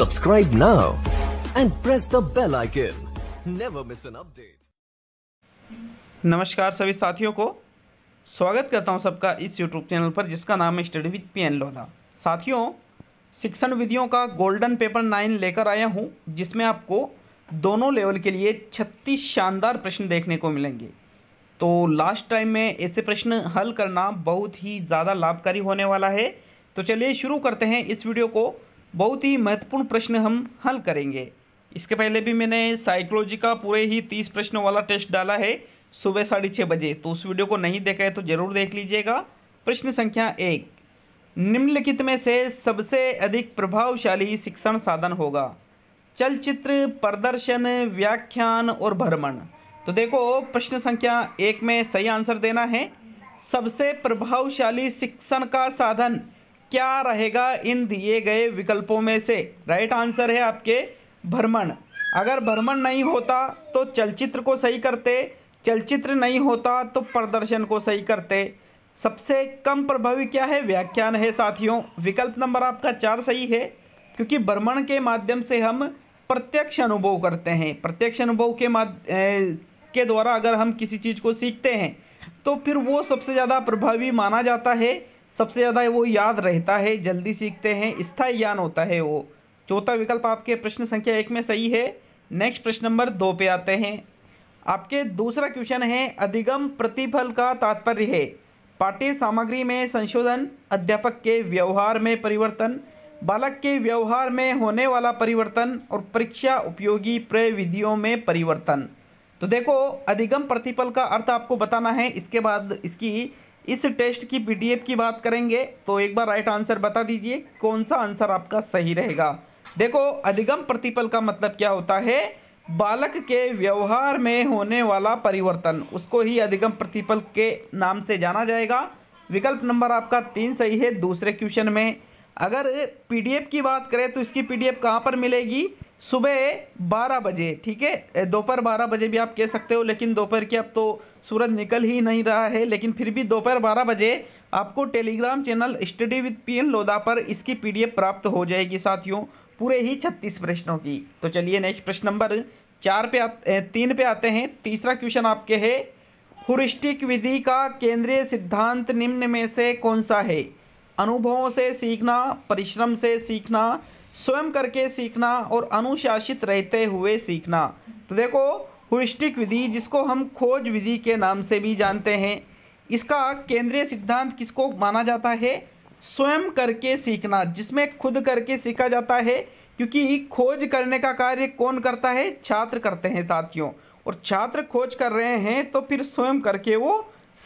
Subscribe now and press the bell icon. Never miss an update. नमस्कार सभी साथियों को स्वागत करता हूं सबका इस YouTube चैनल पर जिसका नाम है स्टडी विद पी एन लोला साथियों शिक्षण विधियों का गोल्डन पेपर नाइन लेकर आया हूं जिसमें आपको दोनों लेवल के लिए 36 शानदार प्रश्न देखने को मिलेंगे तो लास्ट टाइम में ऐसे प्रश्न हल करना बहुत ही ज़्यादा लाभकारी होने वाला है तो चलिए शुरू करते हैं इस वीडियो को बहुत ही महत्वपूर्ण प्रश्न हम हल करेंगे इसके पहले भी मैंने साइकोलॉजी का पूरे ही तीस प्रश्नों वाला टेस्ट डाला है सुबह साढ़े छः बजे तो उस वीडियो को नहीं देखा है तो ज़रूर देख लीजिएगा प्रश्न संख्या एक निम्नलिखित में से सबसे अधिक प्रभावशाली शिक्षण साधन होगा चलचित्र प्रदर्शन व्याख्यान और भ्रमण तो देखो प्रश्न संख्या एक में सही आंसर देना है सबसे प्रभावशाली शिक्षण का साधन क्या रहेगा इन दिए गए विकल्पों में से राइट आंसर है आपके भ्रमण अगर भ्रमण नहीं होता तो चलचित्र को सही करते चलचित्र नहीं होता तो प्रदर्शन को सही करते सबसे कम प्रभावी क्या है व्याख्यान है साथियों विकल्प नंबर आपका चार सही है क्योंकि भ्रमण के माध्यम से हम प्रत्यक्ष अनुभव करते हैं प्रत्यक्ष अनुभव के माध के द्वारा अगर हम किसी चीज़ को सीखते हैं तो फिर वो सबसे ज़्यादा प्रभावी माना जाता है सबसे ज़्यादा वो याद रहता है जल्दी सीखते हैं स्थायी ज्ञान होता है वो चौथा विकल्प आपके प्रश्न संख्या एक में सही है नेक्स्ट प्रश्न नंबर दो पे आते हैं आपके दूसरा क्वेश्चन है अधिगम प्रतिफल का तात्पर्य है पाठ्य सामग्री में संशोधन अध्यापक के व्यवहार में परिवर्तन बालक के व्यवहार में होने वाला परिवर्तन और परीक्षा उपयोगी प्रय विधियों में परिवर्तन तो देखो अधिगम प्रतिफल का अर्थ आपको बताना है इसके बाद इसकी इस टेस्ट की पीडीएफ की बात करेंगे तो एक बार राइट आंसर बता दीजिए कौन सा आंसर आपका सही रहेगा देखो अधिगम प्रतिपल का मतलब क्या होता है बालक के व्यवहार में होने वाला परिवर्तन उसको ही अधिगम प्रतिपल के नाम से जाना जाएगा विकल्प नंबर आपका तीन सही है दूसरे क्वेश्चन में अगर पीडीएफ की बात करें तो इसकी पीडीएफ कहाँ पर मिलेगी सुबह बारह बजे ठीक है दोपहर बारह बजे भी आप कह सकते हो लेकिन दोपहर की अब तो सूरज निकल ही नहीं रहा है लेकिन फिर भी दोपहर बारह बजे आपको Telegram channel study with P N Lodha पर इसकी पीडीएफ प्राप्त हो जाएगी साथियों पूरे ही छत्तीस प्रश्नों की तो चलिए नेक्स्ट प्रश्न नंबर चार पे तीन पे आते हैं तीसरा क्वेश्चन आपके है हुरिस्टिक विधि का केंद्रीय सिद्धांत निम्न में से कौन सा है अनुभवों से सीखना परिश्रम से सीखना स्वयं करके सीखना और अनुशासित रहते हुए सीखना तो देखो हुरिस्टिक विधि जिसको हम खोज विधि के नाम से भी जानते हैं इसका केंद्रीय सिद्धांत किसको माना जाता है स्वयं करके सीखना जिसमें खुद करके सीखा जाता है क्योंकि खोज करने का कार्य कौन करता है छात्र करते हैं साथियों और छात्र खोज कर रहे हैं तो फिर स्वयं करके वो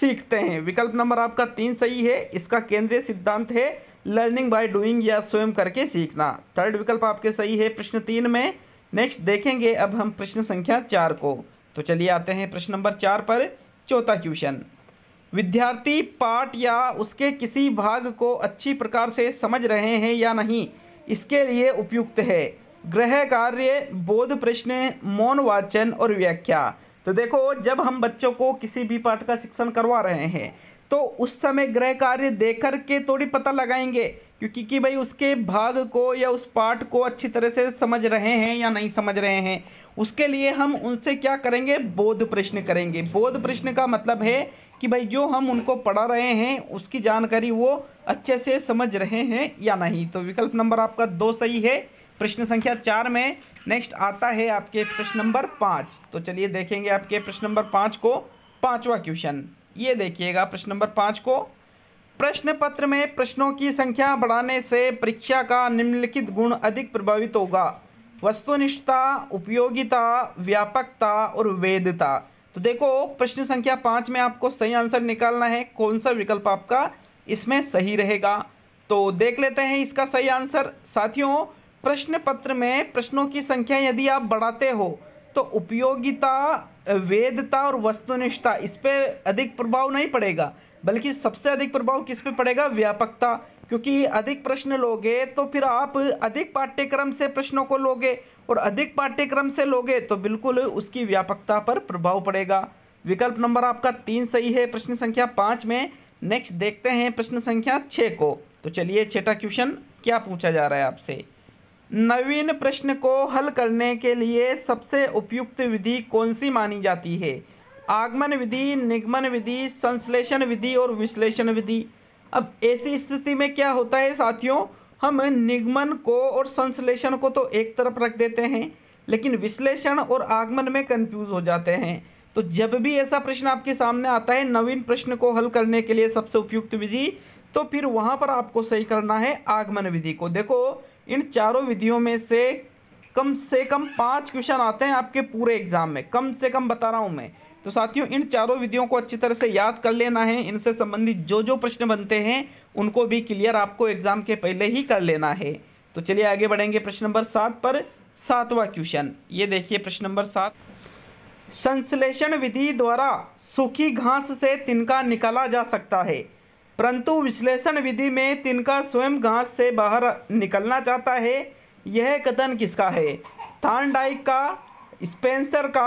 सीखते हैं विकल्प नंबर आपका तीन सही है इसका केंद्रीय सिद्धांत है लर्निंग बाय डूइंग या स्वयं करके सीखना थर्ड विकल्प आपके सही है प्रश्न तीन में नेक्स्ट देखेंगे अब हम प्रश्न संख्या चार को तो चलिए आते हैं प्रश्न नंबर चार पर चौथा क्वेश्चन विद्यार्थी पाठ या उसके किसी भाग को अच्छी प्रकार से समझ रहे हैं या नहीं इसके लिए उपयुक्त है ग्रह कार्य बोध प्रश्न मौन वाचन और व्याख्या तो देखो जब हम बच्चों को किसी भी पाठ का शिक्षण करवा रहे हैं तो उस समय ग्रह कार्य देख के थोड़ी पता लगाएंगे क्योंकि कि भाई उसके भाग को या उस पाठ को अच्छी तरह से समझ रहे हैं या नहीं समझ रहे हैं उसके लिए हम उनसे क्या करेंगे बोध प्रश्न करेंगे बोध प्रश्न का मतलब है कि भाई जो हम उनको पढ़ा रहे हैं उसकी जानकारी वो अच्छे से समझ रहे हैं या नहीं तो विकल्प नंबर आपका दो सही है प्रश्न संख्या चार में नेक्स्ट आता है आपके प्रश्न नंबर पाँच तो चलिए देखेंगे आपके प्रश्न नंबर पाँच को पाँचवा क्वेश्चन ये देखिएगा प्रश्न नंबर पाँच को प्रश्न पत्र में प्रश्नों की संख्या बढ़ाने से परीक्षा का निम्नलिखित गुण अधिक प्रभावित होगा वस्तुनिष्ठता उपयोगिता व्यापकता और वेदता तो देखो प्रश्न संख्या पाँच में आपको सही आंसर निकालना है कौन सा विकल्प आपका इसमें सही रहेगा तो देख लेते हैं इसका सही आंसर साथियों प्रश्न पत्र में प्रश्नों की संख्या यदि आप बढ़ाते हो तो उपयोगिता वेदता और वस्तुनिष्ठता इस पर अधिक प्रभाव नहीं पड़ेगा बल्कि सबसे अधिक प्रभाव किस पे पड़ेगा व्यापकता क्योंकि अधिक प्रश्न लोगे तो फिर आप अधिक पाठ्यक्रम से प्रश्नों को लोगे और अधिक पाठ्यक्रम से लोगे तो बिल्कुल उसकी व्यापकता पर प्रभाव पड़ेगा विकल्प नंबर आपका तीन सही है प्रश्न संख्या पाँच में नेक्स्ट देखते हैं प्रश्न संख्या छः को तो चलिए छठा क्वेश्चन क्या पूछा जा रहा है आपसे नवीन प्रश्न को हल करने के लिए सबसे उपयुक्त विधि कौन सी मानी जाती है आगमन विधि निगमन विधि संश्लेषण विधि और विश्लेषण विधि अब ऐसी स्थिति में क्या होता है साथियों हम निगमन को और संश्लेषण को तो एक तरफ रख देते हैं लेकिन विश्लेषण और आगमन में कंफ्यूज हो जाते हैं तो जब भी ऐसा प्रश्न आपके सामने आता है नवीन प्रश्न को हल करने के लिए सबसे उपयुक्त विधि तो फिर वहाँ पर आपको सही करना है आगमन विधि को देखो इन चारों विधियों में से कम से कम पाँच क्वेश्चन आते हैं आपके पूरे एग्जाम में कम से कम बता रहा हूँ मैं तो साथियों इन चारों विधियों को अच्छी तरह से याद कर लेना है इनसे संबंधित जो जो प्रश्न बनते हैं उनको भी क्लियर आपको एग्जाम के पहले ही कर लेना है तो चलिए आगे बढ़ेंगे प्रश्न नंबर सात पर सातवां क्वेश्चन ये देखिए प्रश्न नंबर सात संश्लेषण विधि द्वारा सूखी घास से तिनका निकाला जा सकता है परंतु विश्लेषण विधि में तिनका स्वयं घास से बाहर निकलना चाहता है यह कथन किसका है थानडाइक का स्पेंसर का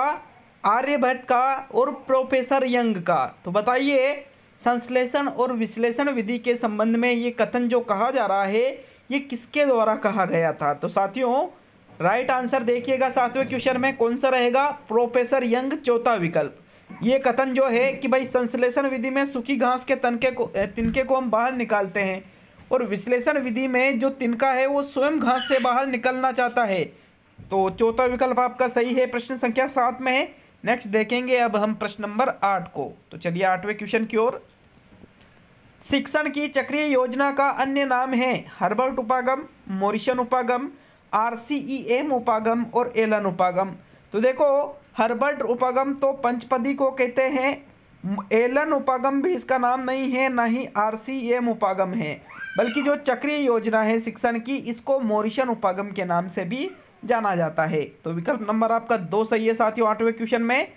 आर्यभट्ट का और प्रोफेसर यंग का तो बताइए संश्लेषण और विश्लेषण विधि के संबंध में ये कथन जो कहा जा रहा है ये किसके द्वारा कहा गया था तो साथियों राइट आंसर देखिएगा सातवें क्वेश्चन में कौन सा रहेगा प्रोफेसर यंग चौथा विकल्प ये कथन जो है कि भाई संश्लेषण विधि में सूखी घास के तनके को तिनके को हम बाहर निकालते हैं और विश्लेषण विधि में जो तिनका है वो स्वयं घास से बाहर निकलना चाहता है तो चौथा विकल्प आपका सही है प्रश्न संख्या सात में है नेक्स्ट देखेंगे अब हम प्रश्न नंबर आठ को तो चलिए आठवें क्वेश्चन की ओर शिक्षण की चक्रीय योजना का अन्य नाम है हर्बर्ट उपागम मोरिशन उपागम आर उपागम और एलन उपागम तो देखो हर्बर्ट उपागम तो पंचपदी को कहते हैं एलन उपागम भी इसका नाम नहीं है ना ही आर सी एम उपागम है बल्कि जो चक्रीय योजना है शिक्षण की इसको मोरिशन उपागम के नाम से भी जाना जाता है तो विकल्प नंबर आपका दो सही है साथियों आठवें क्वेश्चन में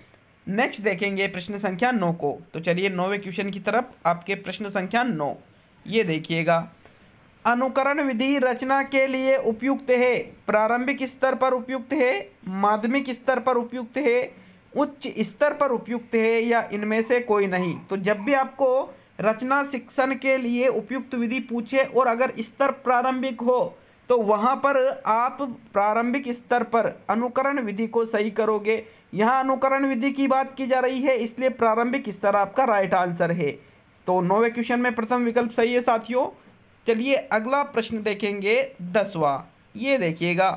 नेक्स्ट देखेंगे प्रश्न संख्या नौ को तो चलिए नौवें क्वेश्चन की तरफ आपके प्रश्न संख्या नौ ये देखिएगा अनुकरण विधि रचना के लिए उपयुक्त है प्रारंभिक स्तर पर उपयुक्त है माध्यमिक स्तर पर उपयुक्त है उच्च स्तर पर उपयुक्त है या इनमें से कोई नहीं तो जब भी आपको रचना शिक्षण के लिए उपयुक्त विधि पूछे और अगर स्तर प्रारंभिक हो तो वहाँ पर आप प्रारंभिक स्तर पर अनुकरण विधि को सही करोगे यहाँ अनुकरण विधि की बात की जा रही है इसलिए प्रारंभिक स्तर आपका राइट आंसर है तो नौवे क्वेश्चन में प्रथम विकल्प सही है साथियों चलिए अगला प्रश्न देखेंगे दसवा ये देखिएगा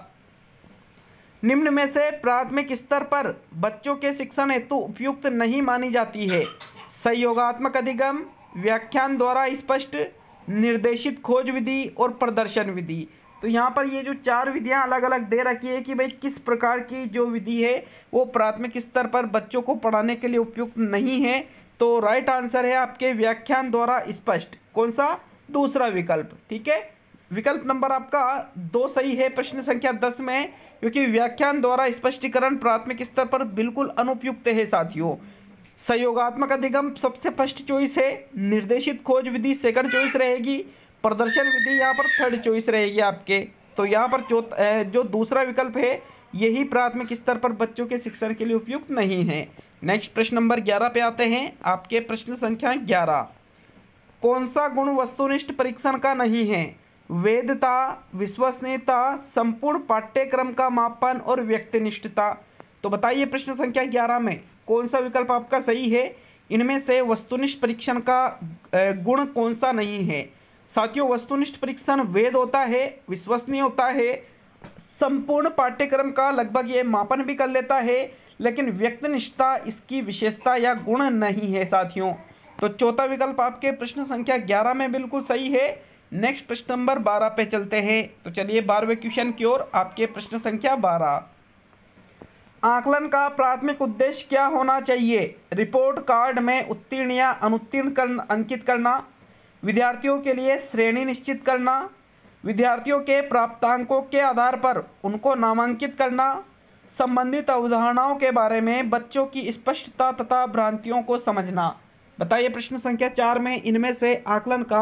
निम्न में से प्राथमिक स्तर पर बच्चों के शिक्षण हेतु उपयुक्त नहीं मानी जाती है सहयोगात्मक अधिगम व्याख्यान द्वारा स्पष्ट निर्देशित खोज विधि और प्रदर्शन विधि तो यहाँ पर ये जो चार विधियाँ अलग अलग दे रखी है कि भाई किस प्रकार की जो विधि है वो प्राथमिक स्तर पर बच्चों को पढ़ाने के लिए उपयुक्त नहीं है तो राइट आंसर है आपके व्याख्यान द्वारा स्पष्ट कौन सा दूसरा विकल्प ठीक है विकल्प नंबर आपका दो सही है प्रश्न संख्या दस में क्योंकि व्याख्यान द्वारा स्पष्टीकरण प्राथमिक स्तर पर बिल्कुल अनुपयुक्त है साथियों सहयोगात्मक अधिगम सबसे फर्स्ट चॉइस है निर्देशित खोज विधि सेकंड चॉइस रहेगी प्रदर्शन विधि यहाँ पर थर्ड चॉइस रहेगी आपके तो यहाँ पर जो जो दूसरा विकल्प है यही प्राथमिक स्तर पर बच्चों के शिक्षण के लिए उपयुक्त नहीं है नेक्स्ट प्रश्न नंबर ग्यारह पे आते हैं आपके प्रश्न संख्या ग्यारह कौन सा गुण वस्तुनिष्ठ परीक्षण का नहीं है वेदता विश्वसनीयता संपूर्ण पाठ्यक्रम का मापन और व्यक्तिनिष्ठता तो बताइए प्रश्न संख्या ग्यारह में कौन सा विकल्प आपका सही है इनमें से वस्तुनिष्ठ परीक्षण का गुण कौन सा नहीं है साथियों वस्तुनिष्ठ परीक्षण वेद होता है विश्वसनीय होता है संपूर्ण पाठ्यक्रम का लगभग ये मापन भी कर लेता है लेकिन व्यक्तिनिष्ठता इसकी विशेषता या गुण नहीं है साथियों तो चौथा विकल्प आपके प्रश्न संख्या ग्यारह में बिल्कुल सही है नेक्स्ट प्रश्न नंबर बारह पे चलते हैं तो चलिए बारहवें क्वेश्चन की ओर आपके प्रश्न संख्या बारह आकलन का प्राथमिक उद्देश्य क्या होना चाहिए रिपोर्ट कार्ड में उत्तीर्ण या अनुत्तीर्ण कर अंकित करना विद्यार्थियों के लिए श्रेणी निश्चित करना विद्यार्थियों के प्राप्तांकों के आधार पर उनको नामांकित करना संबंधित अवधारणाओं के बारे में बच्चों की स्पष्टता तथा भ्रांतियों को समझना बताइए प्रश्न संख्या चार में इनमें से आकलन का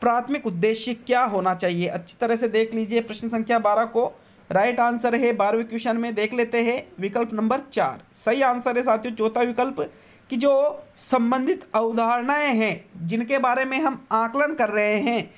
प्राथमिक उद्देश्य क्या होना चाहिए अच्छी तरह से देख लीजिए प्रश्न संख्या बारह को राइट आंसर है बारहवें क्वेश्चन में देख लेते हैं विकल्प नंबर चार सही आंसर है साथियों चौथा विकल्प कि जो संबंधित अवधारणाएं हैं जिनके बारे में हम आकलन कर रहे हैं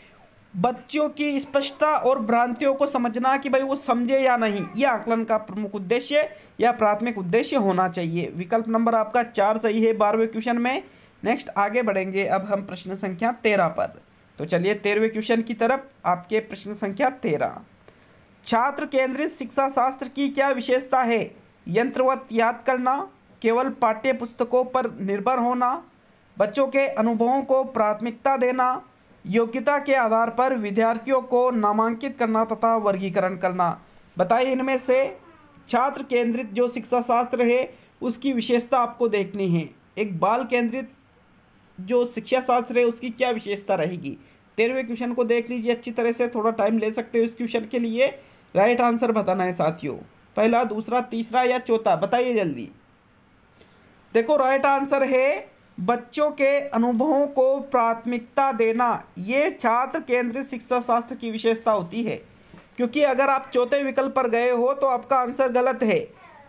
बच्चों की स्पष्टता और भ्रांतियों को समझना कि भाई वो समझे या नहीं यह आकलन का प्रमुख उद्देश्य या प्राथमिक उद्देश्य होना चाहिए विकल्प नंबर आपका चार सही है बारहवें क्वेश्चन में नेक्स्ट आगे बढ़ेंगे अब हम प्रश्न संख्या तेरह पर तो चलिए तेरहवें क्वेश्चन की तरफ आपके प्रश्न संख्या तेरह छात्र केंद्रित शिक्षा शास्त्र की क्या विशेषता है यंत्रवत याद करना केवल पाठ्य पुस्तकों पर निर्भर होना बच्चों के अनुभवों को प्राथमिकता देना योग्यता के आधार पर विद्यार्थियों को नामांकित करना तथा वर्गीकरण करना बताइए इनमें से छात्र केंद्रित जो शिक्षा शास्त्र है उसकी विशेषता आपको देखनी है एक बाल केंद्रित जो शिक्षा शास्त्र है उसकी क्या विशेषता रहेगी तेरहवें क्वेश्चन को देख लीजिए अच्छी तरह से थोड़ा टाइम ले सकते हो इस क्वेश्चन के लिए राइट आंसर बताना है साथियों पहला दूसरा तीसरा या चौथा बताइए जल्दी देखो राइट आंसर है बच्चों के अनुभवों को प्राथमिकता देना ये छात्र केंद्रित शिक्षा शास्त्र की विशेषता होती है क्योंकि अगर आप चौथे विकल्प पर गए हो तो आपका आंसर गलत है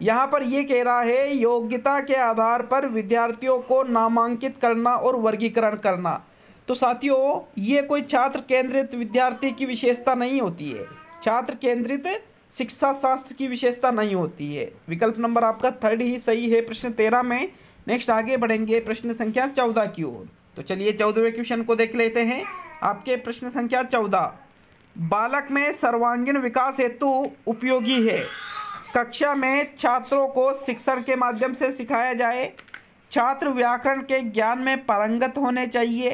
यहाँ पर ये कह रहा है योग्यता के आधार पर विद्यार्थियों को नामांकित करना और वर्गीकरण करना तो साथियों ये कोई छात्र केंद्रित विद्यार्थी की विशेषता नहीं होती है छात्र केंद्रित शिक्षा शास्त्र की विशेषता नहीं होती है विकल्प नंबर आपका थर्ड ही सही है प्रश्न तेरह में नेक्स्ट आगे बढ़ेंगे प्रश्न संख्या चौदह की ओर तो चलिए चौदहवें क्वेश्चन को देख लेते हैं आपके प्रश्न संख्या चौदह बालक में सर्वांगीण विकास हेतु उपयोगी है कक्षा में छात्रों को शिक्षण के माध्यम से सिखाया जाए छात्र व्याकरण के ज्ञान में पारंगत होने चाहिए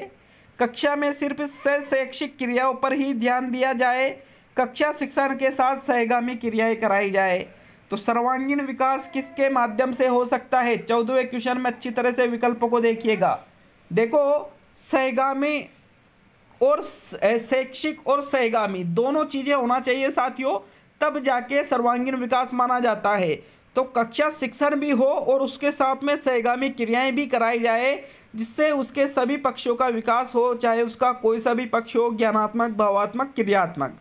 कक्षा में सिर्फ शैक्षिक क्रियाओं पर ही ध्यान दिया जाए कक्षा शिक्षण के साथ सहगामी क्रियाएं कराई जाए तो सर्वांगीण विकास किसके माध्यम से हो सकता है चौदहवें क्वेश्चन में अच्छी तरह से विकल्पों को देखिएगा देखो सहगामी और शैक्षिक और सहगामी दोनों चीज़ें होना चाहिए साथियों तब जाके सर्वांगीण विकास माना जाता है तो कक्षा शिक्षण भी हो और उसके साथ में सहगामी क्रियाएं भी कराई जाए जिससे उसके सभी पक्षों का विकास हो चाहे उसका कोई सा भी पक्ष हो ज्ञानात्मक भावात्मक क्रियात्मक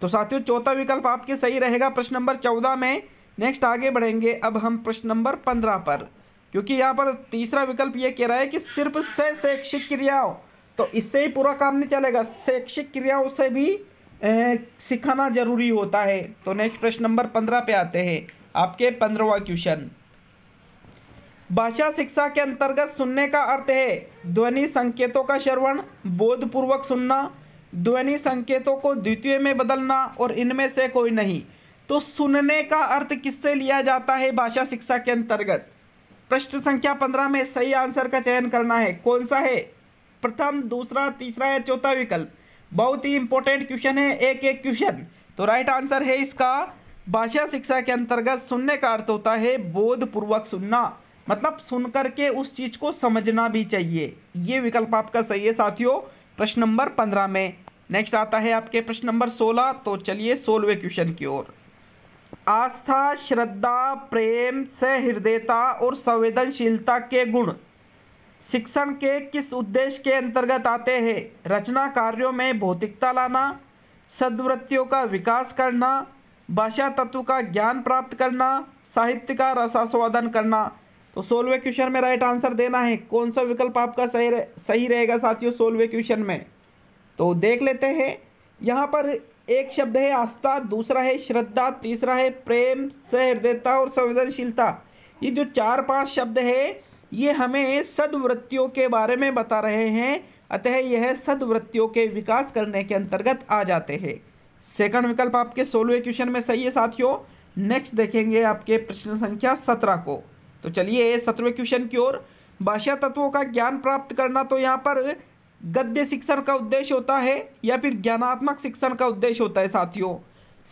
तो साथियों चौथा विकल्प आपके सही रहेगा प्रश्न नंबर चौदह में नेक्स्ट आगे बढ़ेंगे अब हम प्रश्न नंबर पंद्रह पर क्योंकि यहाँ पर तीसरा विकल्प ये कह रहा है कि सिर्फ से शैक्षिक क्रियाओं तो इससे ही पूरा काम नहीं चलेगा शैक्षिक क्रियाओं से भी सिखाना जरूरी होता है तो नेक्स्ट प्रश्न नंबर पंद्रह पे आते हैं आपके पंद्रहवा क्वेश्चन भाषा शिक्षा के अंतर्गत सुनने का अर्थ है ध्वनि संकेतों का श्रवण बोधपूर्वक सुनना ध्वनि संकेतों को द्वितीय में बदलना और इनमें से कोई नहीं तो सुनने का अर्थ किससे लिया जाता है भाषा शिक्षा के अंतर्गत प्रश्न संख्या पंद्रह में सही आंसर का चयन करना है कौन सा है प्रथम दूसरा तीसरा या चौथा विकल्प बहुत ही इंपॉर्टेंट क्वेश्चन है एक एक क्वेश्चन तो राइट आंसर है इसका भाषा शिक्षा के अंतर्गत सुनने का अर्थ होता है बोधपूर्वक सुनना मतलब सुन करके उस चीज को समझना भी चाहिए ये विकल्प आपका सही है साथियों प्रश्न नंबर पंद्रह में नेक्स्ट आता है आपके प्रश्न नंबर सोलह तो चलिए सोलहवें क्वेश्चन की ओर आस्था श्रद्धा प्रेम सहृदयता और संवेदनशीलता के गुण शिक्षण के किस उद्देश्य के अंतर्गत आते हैं रचना कार्यों में भौतिकता लाना सदवृत्तियों का विकास करना भाषा तत्व का ज्ञान प्राप्त करना साहित्य का रसास्वादन करना तो सोलवे क्वेश्चन में राइट आंसर देना है कौन सा विकल्प आपका सही रह, सही रहेगा साथियों सोलवे क्वेश्चन में तो देख लेते हैं यहाँ पर एक शब्द है आस्था दूसरा है श्रद्धा तीसरा है प्रेम सहृदयता और संवेदनशीलता ये जो चार पांच शब्द है ये हमें सदवृत्तियों के बारे में बता रहे हैं अतः यह सदवृत्तियों के विकास करने के अंतर्गत आ जाते हैं सेकंड विकल्प आपके सोलहवें क्वेश्चन में सही है साथियों नेक्स्ट देखेंगे आपके प्रश्न संख्या सत्रह को तो चलिए सत्रवें क्वेश्चन की ओर भाषा तत्वों का ज्ञान प्राप्त करना तो यहाँ पर गद्य शिक्षण का उद्देश्य होता है या फिर ज्ञानात्मक शिक्षण का उद्देश्य होता है साथियों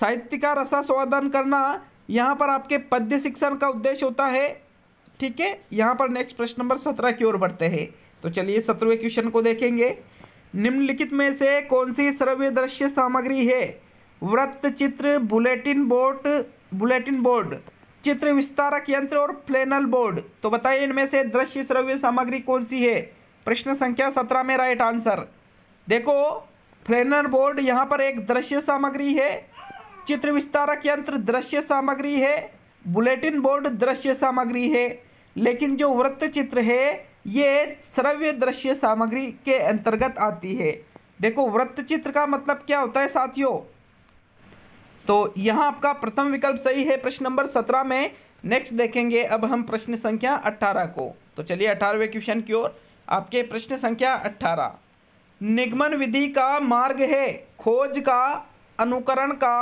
साहित्य का रसा स्वादन करना यहाँ पर आपके पद्य शिक्षण का उद्देश्य होता है ठीक है यहाँ पर नेक्स्ट प्रश्न नंबर सत्रह की ओर बढ़ते हैं तो चलिए सत्रहवें क्वेश्चन को देखेंगे निम्नलिखित में से कौन सी श्रव्य दृश्य सामग्री है वृत्त चित्र बुलेटिन बोर्ड बुलेटिन बोर्ड चित्र विस्तारक यंत्र और फ्लैनल बोर्ड तो बताइए इनमें से दृश्य श्रव्य सामग्री कौन सी है प्रश्न संख्या सत्रह में राइट आंसर देखो फ्लैनल बोर्ड यहाँ पर एक दृश्य सामग्री है चित्र विस्तारक यंत्र दृश्य सामग्री है बुलेटिन बोर्ड दृश्य सामग्री है लेकिन जो वृत्त चित्र है ये श्रव्य दृश्य सामग्री के अंतर्गत आती है देखो वृत्त चित्र का मतलब क्या होता है साथियों तो यहाँ आपका प्रथम विकल्प सही है प्रश्न नंबर सत्रह में नेक्स्ट देखेंगे अब हम प्रश्न संख्या अट्ठारह को तो चलिए अठारहवें क्वेश्चन की ओर आपके प्रश्न संख्या अट्ठारह निगमन विधि का मार्ग है खोज का अनुकरण का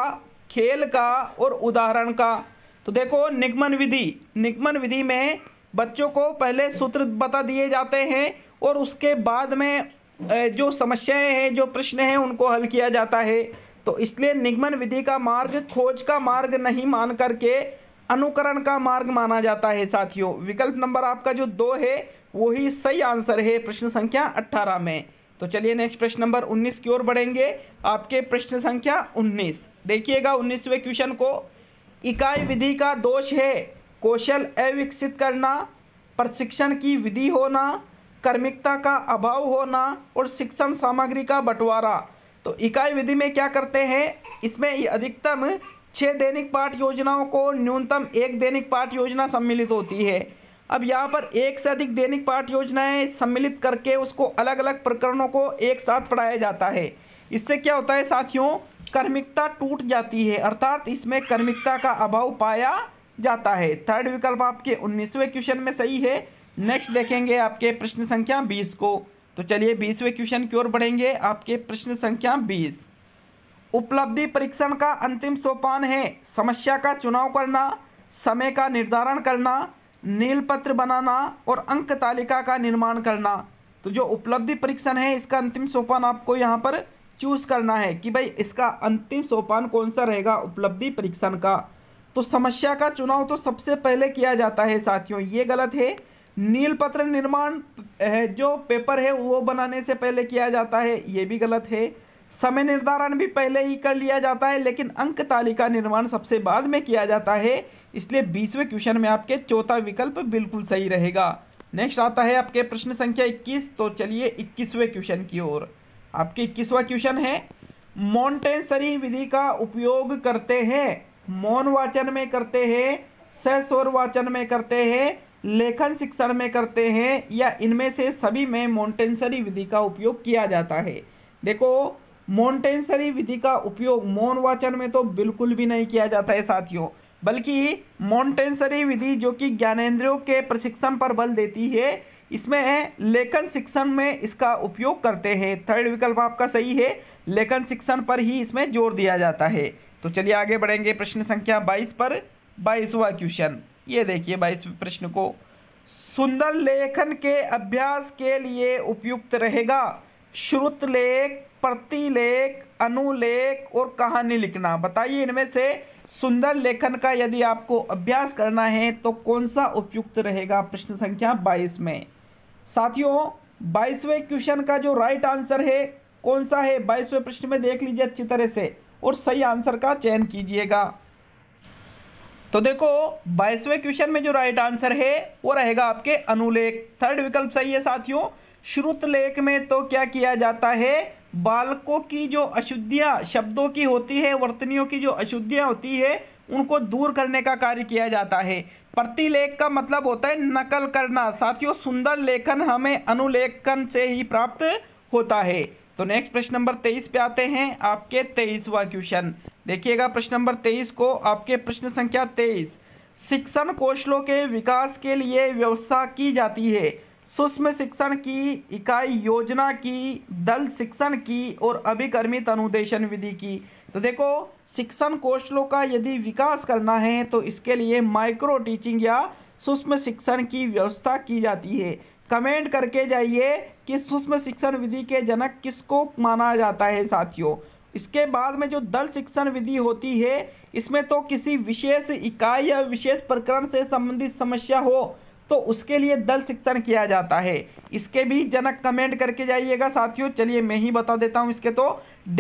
खेल का और उदाहरण का तो देखो निगमन विधि निगमन विधि में बच्चों को पहले सूत्र बता दिए जाते हैं और उसके बाद में जो समस्याएं हैं जो प्रश्न हैं उनको हल किया जाता है तो इसलिए निगमन विधि का मार्ग खोज का मार्ग नहीं मान करके अनुकरण का मार्ग माना जाता है साथियों विकल्प नंबर आपका जो दो है वही सही आंसर है प्रश्न संख्या अट्ठारह में तो चलिए नेक्स्ट प्रश्न नंबर उन्नीस की ओर बढ़ेंगे आपके प्रश्न संख्या उन्नीस देखिएगा उन्नीसवें क्वेश्चन को इकाई विधि का दोष है कौशल अविकसित करना प्रशिक्षण की विधि होना कर्मिकता का अभाव होना और शिक्षण सामग्री का बंटवारा तो इकाई विधि में क्या करते हैं इसमें अधिकतम छः दैनिक पाठ योजनाओं को न्यूनतम एक दैनिक पाठ योजना सम्मिलित होती है अब यहाँ पर एक से अधिक दैनिक पाठ योजनाएं सम्मिलित करके उसको अलग अलग प्रकरणों को एक साथ पढ़ाया जाता है इससे क्या होता है साथियों कर्मिकता टूट जाती है अर्थात इसमें कर्मिकता का अभाव पाया जाता है थर्ड विकल्प आपके उन्नीसवें क्वेश्चन में सही है नेक्स्ट देखेंगे आपके प्रश्न संख्या बीस को तो चलिए बीसवें क्वेश्चन की ओर बढ़ेंगे आपके प्रश्न संख्या बीस उपलब्धि परीक्षण का अंतिम सोपान है समस्या का चुनाव करना समय का निर्धारण करना नीलपत्र बनाना और अंक तालिका का निर्माण करना तो जो उपलब्धि परीक्षण है इसका अंतिम सोपान आपको यहाँ पर चूज़ करना है कि भाई इसका अंतिम सोपान कौन सा रहेगा उपलब्धि परीक्षण का तो समस्या का चुनाव तो सबसे पहले किया जाता है साथियों ये गलत है नील पत्र निर्माण है जो पेपर है वो बनाने से पहले किया जाता है ये भी गलत है समय निर्धारण भी पहले ही कर लिया जाता है लेकिन अंक तालिका निर्माण सबसे बाद में किया जाता है इसलिए बीसवें क्वेश्चन में आपके चौथा विकल्प बिल्कुल सही रहेगा नेक्स्ट आता है आपके प्रश्न संख्या 21 तो चलिए 21वें क्वेश्चन की ओर आपके 21वां क्वेश्चन है मॉन्टेसरी विधि का उपयोग करते हैं मौन वाचन में करते हैं सस्वर वाचन में करते हैं लेखन शिक्षण में करते हैं या इनमें से सभी में मोन्टेंसरी विधि का उपयोग किया जाता है देखो मॉन्टेंसरी विधि का उपयोग मौन वाचन में तो बिल्कुल भी नहीं किया जाता है साथियों बल्कि मॉन्टेंसरी विधि जो कि ज्ञानेंद्रियों के प्रशिक्षण पर बल देती है इसमें लेखन शिक्षण में इसका उपयोग करते हैं थर्ड विकल्प आपका सही है लेखन शिक्षण पर ही इसमें जोर दिया जाता है तो चलिए आगे बढ़ेंगे प्रश्न संख्या बाईस पर बाईसवा क्वेश्चन ये देखिए बाईसवें प्रश्न को सुंदर लेखन के अभ्यास के लिए उपयुक्त रहेगा श्रुत लेख प्रतिलेख अनुलेख और कहानी लिखना बताइए इनमें से सुंदर लेखन का यदि आपको अभ्यास करना है तो कौन सा उपयुक्त रहेगा प्रश्न संख्या 22 में साथियों 22वें क्वेश्चन का जो राइट आंसर है कौन सा है 22वें प्रश्न में देख लीजिए अच्छी तरह से और सही आंसर का चयन कीजिएगा तो देखो बाईसवें क्वेश्चन में जो राइट आंसर है वो रहेगा आपके अनुलेख थर्ड विकल्प सही है साथियों श्रुत लेख में तो क्या किया जाता है बालकों की जो अशुद्धियां शब्दों की होती है वर्तनियों की जो अशुद्धियां होती है उनको दूर करने का कार्य किया जाता है प्रतिलेख का मतलब होता है नकल करना साथियों सुंदर लेखन हमें अनुलेखन से ही प्राप्त होता है तो नेक्स्ट प्रश्न नंबर तेईस पे आते हैं आपके तेईसवा क्वेश्चन देखिएगा प्रश्न नंबर तेईस को आपके प्रश्न संख्या तेईस शिक्षण कौशलों के विकास के लिए व्यवस्था की जाती है सूक्ष्म शिक्षण की इकाई योजना की दल शिक्षण की और अभिकर्मित अनुदेशन विधि की तो देखो शिक्षण कौशलों का यदि विकास करना है तो इसके लिए माइक्रो टीचिंग या सूक्ष्म शिक्षण की व्यवस्था की जाती है कमेंट करके जाइए कि सूक्ष्म शिक्षण विधि के जनक किसको माना जाता है साथियों इसके बाद में जो दल शिक्षण विधि होती है इसमें तो किसी विशेष इकाई या विशेष प्रकरण से संबंधित समस्या हो तो उसके लिए दल शिक्षण किया जाता है इसके भी जनक कमेंट करके जाइएगा साथियों चलिए मैं ही बता देता हूँ इसके तो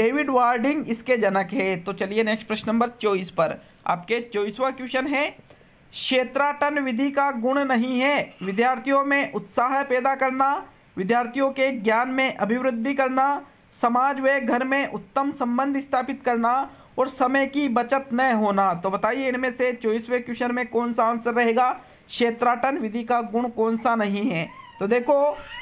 डेविड वार्डिंग इसके जनक है तो चलिए नेक्स्ट प्रश्न नंबर चौबीस पर आपके चौबीसवा क्वेश्चन है क्षेत्राटन विधि का गुण नहीं है विद्यार्थियों में उत्साह पैदा करना विद्यार्थियों के ज्ञान में अभिवृद्धि करना समाज व घर में उत्तम संबंध स्थापित करना और समय की बचत न होना तो बताइए इनमें से चौबीसवें क्वेश्चन में कौन सा आंसर रहेगा क्षेत्राटन विधि का गुण कौन सा नहीं है तो देखो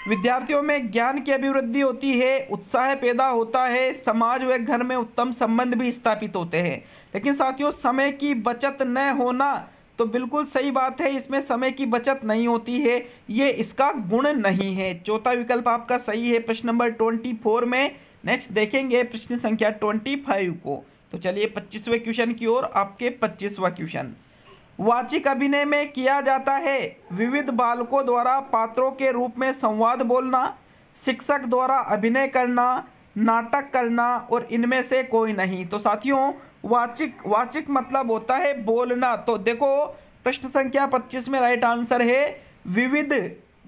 विद्यार्थियों में ज्ञान की अभिवृद्धि होती है उत्साह पैदा होता है समाज व घर में उत्तम संबंध भी स्थापित होते हैं लेकिन साथियों समय की बचत न होना तो बिल्कुल सही बात है इसमें समय की बचत नहीं होती है ये इसका गुण नहीं है चौथा विकल्प आपका सही है प्रश्न नंबर ट्वेंटी फोर में नेक्स्ट देखेंगे प्रश्न संख्या ट्वेंटी फाइव को तो चलिए पच्चीसवें क्वेश्चन की ओर आपके पच्चीसवा क्वेश्चन वाचिक अभिनय में किया जाता है विविध बालकों द्वारा पात्रों के रूप में संवाद बोलना शिक्षक द्वारा अभिनय करना नाटक करना और इनमें से कोई नहीं तो साथियों वाचिक वाचिक मतलब होता है बोलना तो देखो प्रश्न संख्या पच्चीस में राइट आंसर है विविध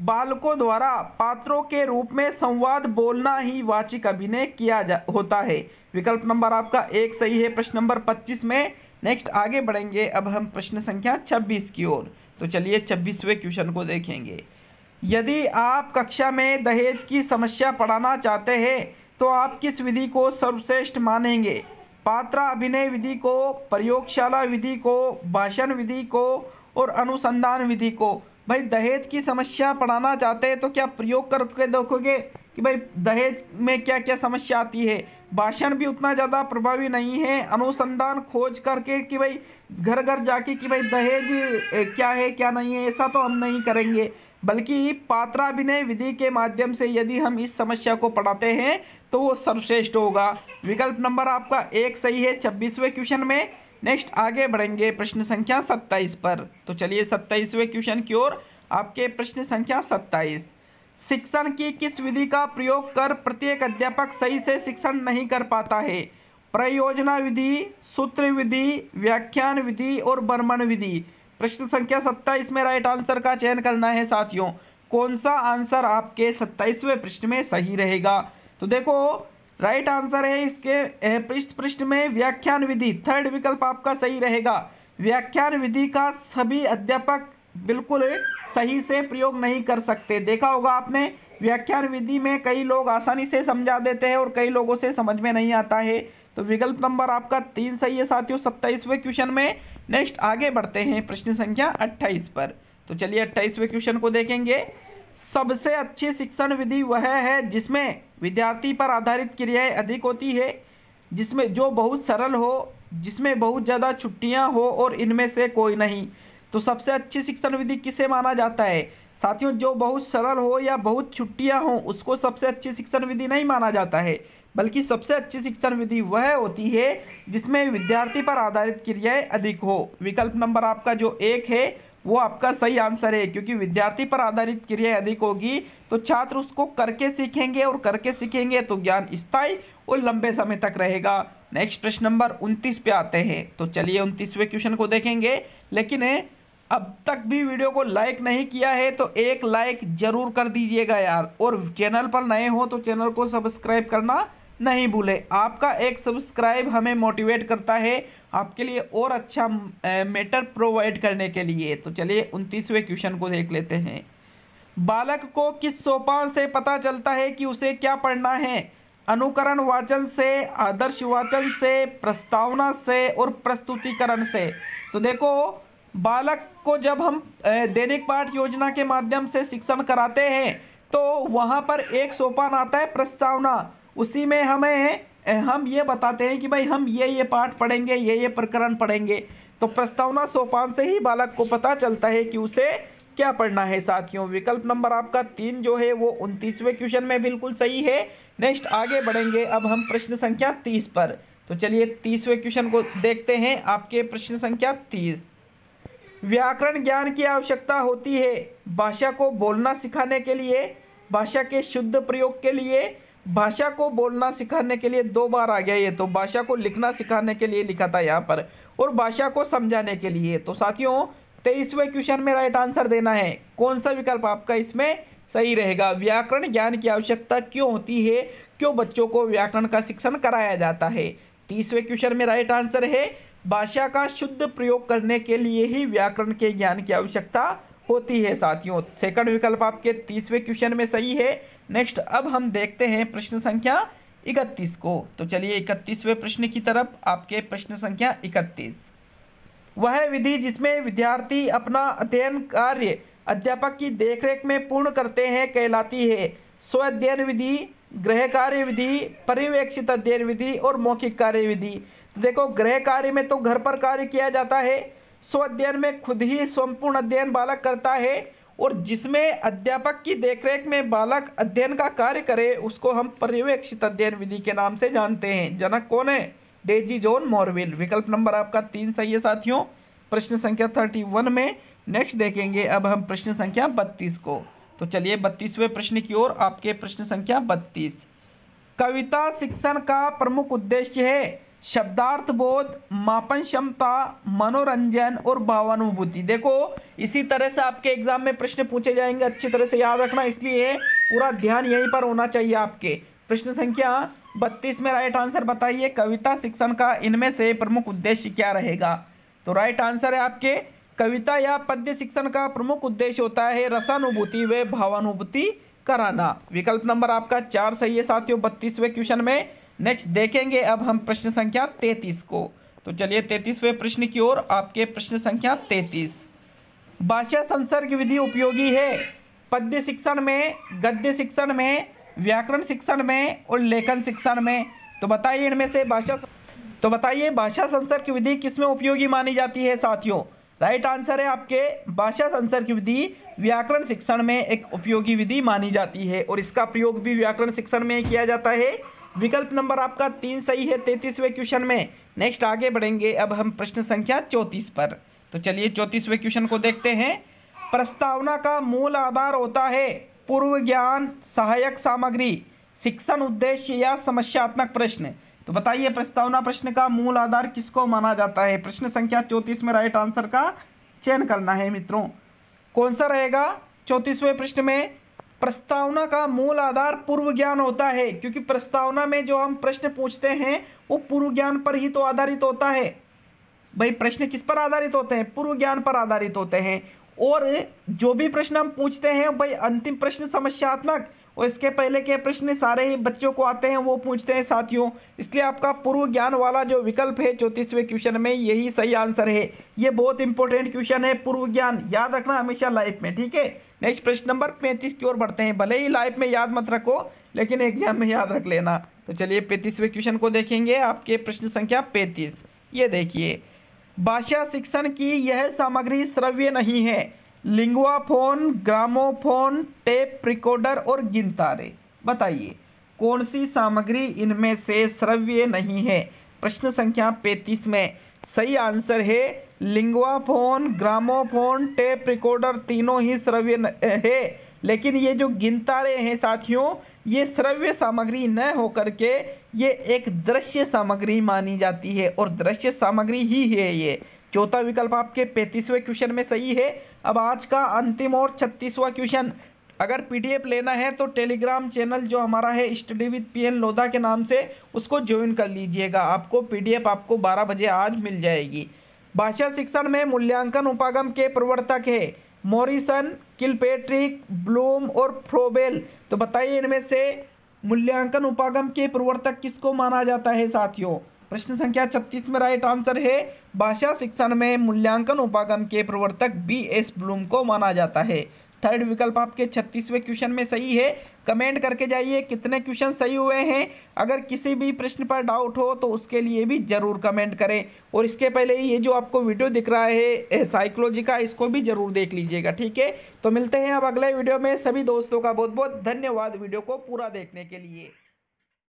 बालकों द्वारा पात्रों के रूप में संवाद बोलना ही वाचिक अभिनय किया जा होता है विकल्प नंबर आपका एक सही है प्रश्न नंबर पच्चीस में नेक्स्ट आगे बढ़ेंगे अब हम प्रश्न संख्या छब्बीस की ओर तो चलिए छब्बीसवें क्वेश्चन को देखेंगे यदि आप कक्षा में दहेज की समस्या पढ़ाना चाहते हैं तो आप किस विधि को सर्वश्रेष्ठ मानेंगे पात्रा अभिनय विधि को प्रयोगशाला विधि को भाषण विधि को और अनुसंधान विधि को भाई दहेज की समस्या पढ़ाना चाहते हैं तो क्या प्रयोग करके देखोगे कि भाई दहेज में क्या क्या समस्या आती है भाषण भी उतना ज़्यादा प्रभावी नहीं है अनुसंधान खोज करके कि भाई घर घर जाके कि भाई दहेज क्या है क्या नहीं है ऐसा तो हम नहीं करेंगे बल्कि पात्राभिनय विधि के माध्यम से यदि हम इस समस्या को पढ़ाते हैं तो वो सर्वश्रेष्ठ होगा विकल्प नंबर आपका एक सही है छब्बीसवें क्वेश्चन में नेक्स्ट आगे बढ़ेंगे प्रश्न संख्या सत्ताईस पर तो चलिए सत्ताईसवें क्वेश्चन की ओर आपके प्रश्न संख्या सत्ताईस शिक्षण की किस विधि का प्रयोग कर प्रत्येक अध्यापक सही से शिक्षण नहीं कर पाता है प्रयोजना विधि सूत्र विधि व्याख्यान विधि और भ्रमण विधि प्रश्न संख्या सत्ताईस में राइट आंसर का चयन करना है साथियों कौन सा आंसर आपके सत्ताईसवें प्रश्न में सही रहेगा तो देखो राइट आंसर है इसके पृष्ठ पृष्ठ में व्याख्यान विधि थर्ड विकल्प आपका सही रहेगा व्याख्यान विधि का सभी अध्यापक बिल्कुल सही से प्रयोग नहीं कर सकते देखा होगा आपने व्याख्यान विधि में कई लोग आसानी से समझा देते हैं और कई लोगों से समझ में नहीं आता है तो विकल्प नंबर आपका तीन सही है साथियों सत्ताईसवें क्वेश्चन में नेक्स्ट आगे बढ़ते हैं प्रश्न संख्या अट्ठाईस पर तो चलिए अट्ठाईसवें क्वेश्चन को देखेंगे सबसे अच्छी शिक्षण विधि वह है जिसमें विद्यार्थी पर आधारित क्रियाएं अधिक होती है जिसमें जो बहुत सरल हो जिसमें बहुत ज़्यादा छुट्टियां हो और इनमें से कोई नहीं तो सबसे अच्छी शिक्षण विधि किसे माना जाता है साथियों जो बहुत सरल हो या बहुत छुट्टियाँ हों उसको सबसे अच्छी शिक्षण विधि नहीं माना जाता है बल्कि सबसे अच्छी शिक्षण विधि वह होती है जिसमें विद्यार्थी पर आधारित क्रियाएं अधिक हो विकल्प नंबर आपका जो एक है वो आपका सही आंसर है क्योंकि विद्यार्थी पर आधारित क्रिया अधिक होगी तो छात्र उसको करके सीखेंगे और करके सीखेंगे तो ज्ञान स्थायी और लंबे समय तक रहेगा नेक्स्ट प्रश्न नंबर उनतीस पे आते हैं तो चलिए उनतीसवें क्वेश्चन को देखेंगे लेकिन अब तक भी वीडियो को लाइक नहीं किया है तो एक लाइक जरूर कर दीजिएगा यार और चैनल पर नए हो तो चैनल को सब्सक्राइब करना नहीं भूले आपका एक सब्सक्राइब हमें मोटिवेट करता है आपके लिए और अच्छा मैटर प्रोवाइड करने के लिए तो चलिए उनतीसवें क्वेश्चन को देख लेते हैं बालक को किस सोपान से पता चलता है कि उसे क्या पढ़ना है अनुकरण वाचन से आदर्श वाचन से प्रस्तावना से और प्रस्तुतिकरण से तो देखो बालक को जब हम दैनिक पाठ योजना के माध्यम से शिक्षण कराते हैं तो वहाँ पर एक सोपान आता है प्रस्तावना उसी में हमें हम ये बताते हैं कि भाई हम ये ये पाठ पढ़ेंगे ये ये प्रकरण पढ़ेंगे तो प्रस्तावना सोपान से ही बालक को पता चलता है कि उसे क्या पढ़ना है साथियों विकल्प नंबर आपका तीन जो है वो उनतीसवें क्वेश्चन में बिल्कुल सही है नेक्स्ट आगे बढ़ेंगे अब हम प्रश्न संख्या तीस पर तो चलिए तीसवें क्वेश्चन को देखते हैं आपके प्रश्न संख्या तीस व्याकरण ज्ञान की आवश्यकता होती है भाषा को बोलना सिखाने के लिए भाषा के शुद्ध प्रयोग के लिए भाषा को बोलना सिखाने के लिए दो बार आ गया ये तो भाषा को लिखना सिखाने के लिए लिखा था यहाँ पर और भाषा को समझाने के लिए तो साथियों तेईसवें क्वेश्चन में राइट आंसर देना है कौन सा विकल्प आपका इसमें सही रहेगा व्याकरण ज्ञान की आवश्यकता क्यों होती है क्यों बच्चों को व्याकरण का शिक्षण कराया जाता है तीसवें क्वेश्चन में राइट आंसर है भाषा का शुद्ध प्रयोग करने के लिए ही व्याकरण के ज्ञान की आवश्यकता होती है साथियों सेकंड विकल्प आपके तीसवें क्वेश्चन में सही है नेक्स्ट अब हम देखते हैं प्रश्न संख्या इकतीस को तो चलिए इकतीसवें प्रश्न की तरफ आपके प्रश्न संख्या इकतीस वह विधि जिसमें विद्यार्थी अपना अध्ययन कार्य अध्यापक की देखरेख में पूर्ण करते हैं कहलाती है स्व अध्ययन विधि ग्रह कार्य विधि परिवेक्षित अध्ययन विधि और मौखिक कार्य विधि तो देखो गृह कार्य में तो घर पर कार्य किया जाता है स्व अध्ययन में खुद ही संपूर्ण अध्ययन बालक करता है और जिसमें अध्यापक की देखरेख में बालक अध्ययन का कार्य करे उसको हम पर्यवेक्षित अध्ययन विधि के नाम से जानते हैं जनक कौन है डेजी जॉन मॉरविल विकल्प नंबर आपका तीन सही है साथियों प्रश्न संख्या थर्टी वन में नेक्स्ट देखेंगे अब हम प्रश्न संख्या बत्तीस को तो चलिए बत्तीसवें प्रश्न की ओर आपके प्रश्न संख्या बत्तीस कविता शिक्षण का प्रमुख उद्देश्य है शब्दार्थ बोध मापन क्षमता मनोरंजन और भावानुभूति देखो इसी तरह से आपके एग्जाम में प्रश्न पूछे जाएंगे अच्छी तरह से याद रखना इसलिए पूरा ध्यान यहीं पर होना चाहिए आपके प्रश्न संख्या बत्तीस में राइट आंसर बताइए कविता शिक्षण का इनमें से प्रमुख उद्देश्य क्या रहेगा तो राइट आंसर है आपके कविता या पद्य शिक्षण का प्रमुख उद्देश्य होता है रसानुभूति व भावानुभूति कराना विकल्प नंबर आपका चार सही है साथियों बत्तीसवें क्वेश्चन में नेक्स्ट देखेंगे अब हम प्रश्न संख्या तैतीस को तो चलिए तैतीसवें प्रश्न की ओर आपके प्रश्न संख्या तैतीस भाषा संसर्ग विधि उपयोगी है पद्य शिक्षण में गद्य शिक्षण में व्याकरण शिक्षण में और लेखन शिक्षण में तो बताइए इनमें से भाषा तो बताइए भाषा संसर्ग की विधि किस में उपयोगी मानी जाती है साथियों राइट आंसर है आपके भाषा संसर्ग की विधि व्याकरण शिक्षण में एक उपयोगी विधि मानी जाती है और इसका प्रयोग भी व्याकरण शिक्षण में किया जाता है विकल्प नंबर आपका तीन सही है तैतीसवें क्वेश्चन में नेक्स्ट आगे बढ़ेंगे अब हम प्रश्न संख्या चौंतीस पर तो चलिए चौंतीसवें क्वेश्चन को देखते हैं प्रस्तावना का मूल आधार होता है पूर्व ज्ञान सहायक सामग्री शिक्षण उद्देश्य या समस्यात्मक प्रश्न तो बताइए प्रस्तावना प्रश्न का मूल आधार किसको माना जाता है प्रश्न संख्या चौंतीस में राइट आंसर का चयन करना है मित्रों कौन सा रहेगा चौंतीसवें प्रश्न में प्रस्तावना का मूल आधार पूर्व ज्ञान होता है क्योंकि प्रस्तावना में जो हम प्रश्न पूछते हैं वो पूर्व ज्ञान पर ही तो आधारित होता है भाई प्रश्न किस पर आधारित होते हैं पूर्व ज्ञान पर आधारित होते हैं और जो भी प्रश्न हम पूछते हैं भाई अंतिम प्रश्न समस्यात्मक और इसके पहले के प्रश्न सारे ही बच्चों को आते हैं वो पूछते हैं साथियों इसलिए आपका पूर्व ज्ञान वाला जो विकल्प है चौंतीसवें क्वेश्चन में यही सही आंसर है ये बहुत इंपॉर्टेंट क्वेश्चन है पूर्व ज्ञान याद रखना हमेशा लाइफ में ठीक है नेक्स्ट प्रश्न नंबर पैंतीस की ओर बढ़ते हैं भले ही लाइफ में याद मत रखो लेकिन एग्जाम में याद रख लेना तो चलिए पैंतीसवें क्वेश्चन को देखेंगे आपके प्रश्न संख्या पैंतीस ये देखिए भाषा शिक्षण की यह सामग्री श्रव्य नहीं है फोन ग्रामोफोन टेप रिकॉर्डर और गिनतारे बताइए कौन सी सामग्री इनमें से श्रव्य नहीं है प्रश्न संख्या पैंतीस में सही आंसर है लिंगवाफोन ग्रामोफोन टेप रिकॉर्डर तीनों ही श्रव्य है लेकिन ये जो गिनता रहे हैं साथियों ये श्रव्य सामग्री न होकर के ये एक दृश्य सामग्री मानी जाती है और दृश्य सामग्री ही है ये चौथा विकल्प आपके पैंतीसवें क्वेश्चन में सही है अब आज का अंतिम और छत्तीसवां क्वेश्चन अगर पीडीएफ लेना है तो टेलीग्राम चैनल जो हमारा है स्टडी विद पीएन लोधा के नाम से उसको ज्वाइन कर लीजिएगा आपको पीडीएफ आपको 12 बजे आज मिल जाएगी भाषा शिक्षण में मूल्यांकन उपागम के प्रवर्तक है मॉरिसन किलपेट्रिक ब्लूम और फ्रोबेल तो बताइए इनमें से मूल्यांकन उपागम के प्रवर्तक किसको माना जाता है साथियों प्रश्न संख्या छत्तीस में राइट आंसर है भाषा शिक्षण में मूल्यांकन उपागम के प्रवर्तक बी एस ब्लूम को माना जाता है थर्ड विकल्प आपके छत्तीसवें क्वेश्चन में सही है कमेंट करके जाइए कितने क्वेश्चन सही हुए हैं अगर किसी भी प्रश्न पर डाउट हो तो उसके लिए भी ज़रूर कमेंट करें और इसके पहले ये जो आपको वीडियो दिख रहा है साइकोलॉजी का इसको भी ज़रूर देख लीजिएगा ठीक है तो मिलते हैं अब अगले वीडियो में सभी दोस्तों का बहुत बहुत धन्यवाद वीडियो को पूरा देखने के लिए